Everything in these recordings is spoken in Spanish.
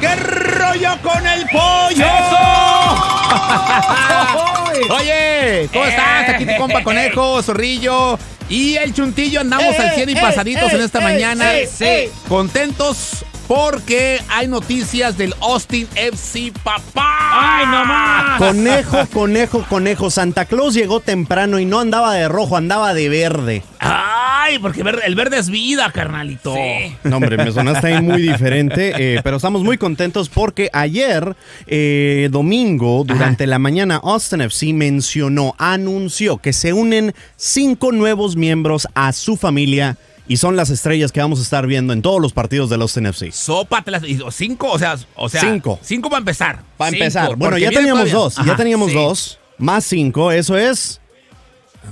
¡Qué rollo con el pollo! ¡Eso! Oye, ¿cómo eh. estás? Aquí tu compa Conejo, Zorrillo y el Chuntillo. Andamos eh, al 100 y eh, pasaditos en esta mañana. Sí, Contentos porque hay noticias del Austin FC, papá. ¡Ay, no Conejo, conejo, conejo. Santa Claus llegó temprano y no andaba de rojo, andaba de verde porque el verde es vida, carnalito. Sí. No, hombre, me sonaste ahí muy diferente, eh, pero estamos muy contentos porque ayer, eh, domingo, durante la mañana, Austin FC mencionó, anunció que se unen cinco nuevos miembros a su familia y son las estrellas que vamos a estar viendo en todos los partidos de los NFC. Sopa cinco, o sea, o sea, cinco. Cinco para empezar. Para empezar. Bueno, ya teníamos dos, ya teníamos dos, más cinco, eso es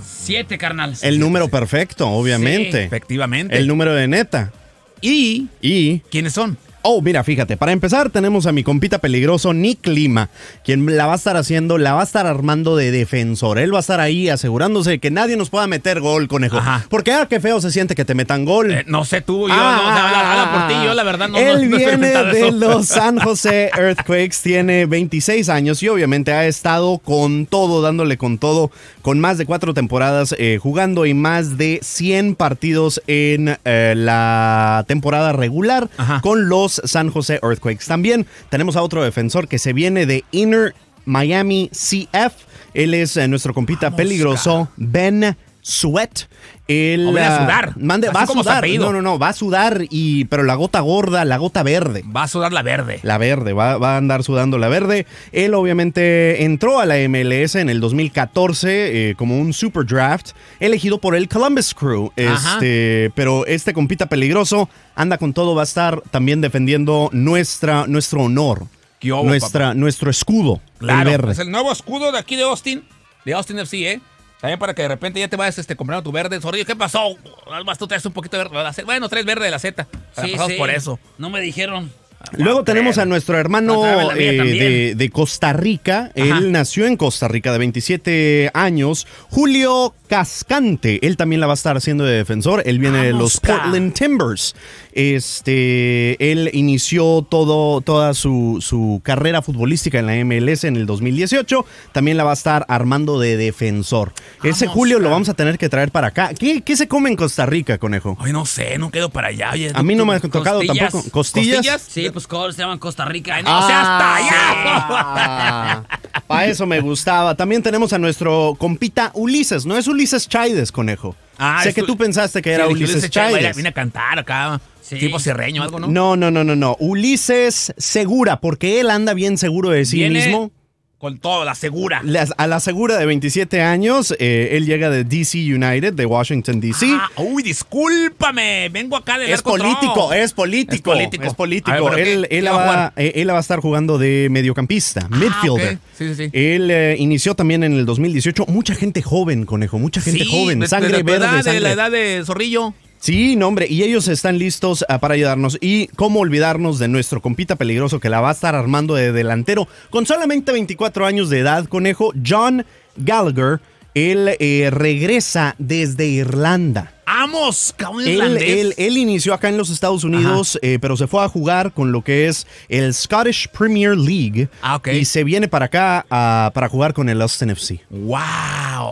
Siete, carnal. El número perfecto, obviamente. efectivamente. El número de neta. ¿Y? ¿Y? ¿Quiénes son? Oh, mira, fíjate, para empezar tenemos a mi compita peligroso Nick Lima, quien la va a estar haciendo, la va a estar armando de defensor. Él va a estar ahí asegurándose que nadie nos pueda meter gol, conejo. Porque, ah, qué feo se siente que te metan gol. Eh, no sé tú, yo no, ah, habla, por ti, ah, ah. yo la verdad no Él no, Él viene de los San José Earthquakes, tiene 26 años y obviamente ha estado con todo, dándole con todo, con más de cuatro temporadas eh, jugando y más de 100 partidos en eh, la temporada regular con los San José Earthquakes. También tenemos a otro defensor que se viene de Inner Miami CF. Él es eh, nuestro compita peligroso, Ben Sweat. El, a ah, sudar. va a sudar. No, no, no, va a sudar y pero la gota gorda, la gota verde. Va a sudar la verde. La verde, va, a andar sudando la verde. Él obviamente entró a la MLS en el 2014 eh, como un super draft, elegido por el Columbus Crew. Este, pero este compita peligroso anda con todo, va a estar también defendiendo nuestra, nuestro honor, nuestra, nuestro escudo. Claro, verde. es pues el nuevo escudo de aquí de Austin, de Austin FC, ¿eh? También para que de repente ya te vayas este, comprando tu verde. ¿qué pasó? Además tú traes un poquito de verde la Z. Bueno, traes verde de la Z. Ah, sí, por eso. No me dijeron. Luego ah, tenemos a nuestro hermano eh, de, Costa Rica. Él nació en Costa Rica de 27 años. Julio Cascante. Él también la va a estar haciendo de defensor. Él viene de los Portland Timbers. Este, él inició todo, toda su, su, carrera futbolística en la MLS en el 2018. También la va a estar armando de defensor. Ah, Ese Julio lo vamos a tener que traer para acá. ¿Qué, se come en Costa Rica, conejo? Ay, no sé, no quedo para allá. a mí no me ha tocado tampoco. ¿Costillas? Sí, pues se llaman Costa Rica. o sea, hasta ah, allá. Ah, para eso me gustaba. También tenemos a nuestro compita Ulises. No es Ulises Chaides, conejo. Ah, sé que tú pensaste que era Ulises Chávez. Viene a cantar acá, tipo tipo o algo, ¿no? No, no, no, no, no. Ulises Segura, porque él anda bien seguro de sí mismo. Con todo, la segura. a la segura de 27 años, eh, él llega de DC United, de Washington, DC. Ah, uy, discúlpame, vengo acá de... Es, es político, es político. Es político. él, él, va, eh, él, va, a estar jugando de mediocampista, ah, midfielder. Sí, sí, sí. Él eh, inició también en el 2018. Mucha gente joven, conejo, mucha gente joven. Sangre De la edad de Zorrillo. Sí, nombre hombre, y ellos están listos ah, para ayudarnos. Y cómo olvidarnos de nuestro compita peligroso que la va a estar armando de delantero con solamente 24 años de edad, conejo, John Gallagher. Él eh, regresa desde Irlanda. ¡Vamos! Él, él, él, inició acá en los Estados Unidos, eh, pero se fue a jugar con lo que es el Scottish Premier League. Ah, y se viene para acá ah, para jugar con el Austin FC. ¡Wow!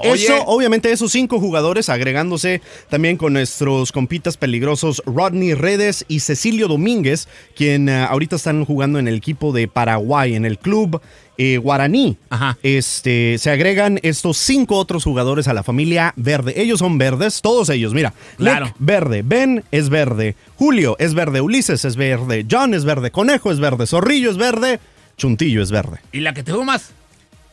Eso, obviamente, esos cinco jugadores agregándose también con nuestros compitas peligrosos Rodney Redes y Cecilio Domínguez, quien eh, ahorita están jugando en el equipo de Paraguay, en el club eh, guaraní. Ajá. Este, se agregan estos cinco otros jugadores a la familia verde. Ellos son verdes, todos ellos, mira. Claro. verde. Ben es verde. Julio es verde. Ulises es verde. John es verde. Conejo es verde. Zorrillo es verde. Chuntillo es verde. ¿Y la que te más?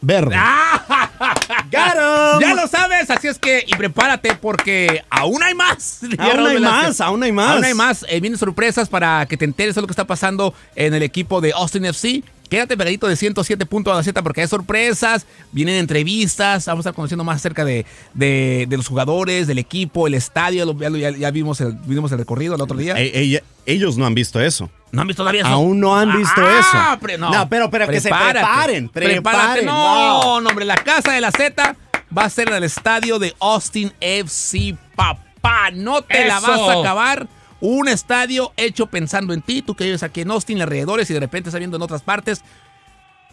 verde. Ah. Em. ya lo sabes, así es que y prepárate porque aún hay más. Aún hay más, aún hay más. Aún hay más. vienen sorpresas para que te enteres de lo que está pasando en el equipo de Austin FC. Quédate pegadito de 107 puntos a la Z porque hay sorpresas, vienen entrevistas, vamos a estar conociendo más acerca de, de, los jugadores, del equipo, el estadio, ya, vimos, el, vimos el recorrido el otro día. Eh, eh, ellos no han visto eso. ¿No han visto todavía eso? Aún no han visto ah, eso. No. pero, pero que se preparen. Prepárate. No, hombre, la casa de la Z va a ser en el estadio de Austin FC, papá. No te la vas a acabar. Un estadio hecho pensando en ti, tú que vives aquí en Austin, alrededores, y de repente estás viendo en otras partes.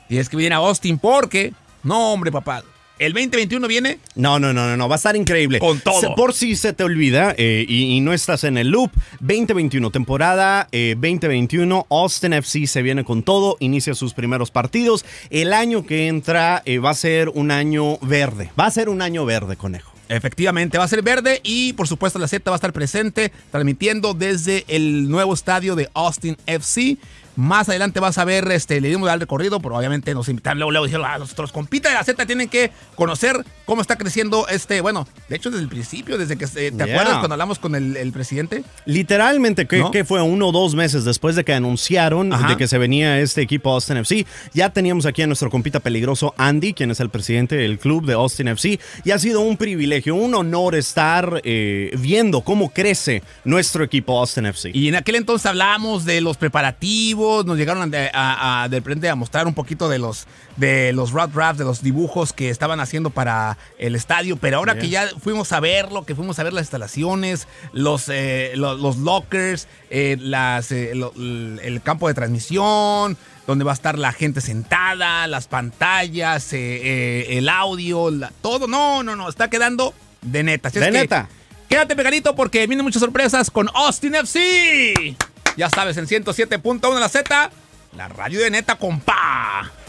Tienes que venir a Austin porque, no, hombre, papá, ¿El 2021 viene? No, no, no, no, va a estar increíble. Con todo. Por si se te olvida eh, y, no estás en el loop, 2021, temporada 2021, eh, Austin FC se viene con todo, inicia sus primeros partidos. El año que entra eh, va a ser un año verde, va a ser un año verde, conejo. Efectivamente, va a ser verde y por supuesto la Z va a estar presente transmitiendo desde el nuevo estadio de Austin FC. Más adelante vas a ver, este, le dimos el recorrido, pero obviamente nos invitaron luego, luego dijeron, a ah, nuestros compitas de la Z tienen que conocer cómo está creciendo este, bueno, de hecho desde el principio, desde que, ¿te acuerdas cuando hablamos con el, presidente? Literalmente, que, que, fue uno o dos meses después de que anunciaron de que se venía este equipo Austin FC, ya teníamos aquí a nuestro compita peligroso Andy, quien es el presidente del club de Austin FC, y ha sido un privilegio, un honor estar eh, viendo cómo crece nuestro equipo Austin FC. Y en aquel entonces hablábamos de los preparativos, nos llegaron a, frente a mostrar un poquito de los de los rat raps, de los dibujos que estaban haciendo para el estadio, pero ahora que ya fuimos a verlo, que fuimos a ver las instalaciones, los, eh, los, lockers, eh, eh, el campo de transmisión, donde va a estar la gente sentada, las pantallas, el audio, todo, no, no, no, está quedando de neta. de neta. quédate pegadito porque vienen muchas sorpresas con Austin FC. Ya sabes, en 107.1 la Z, la radio de neta, compa.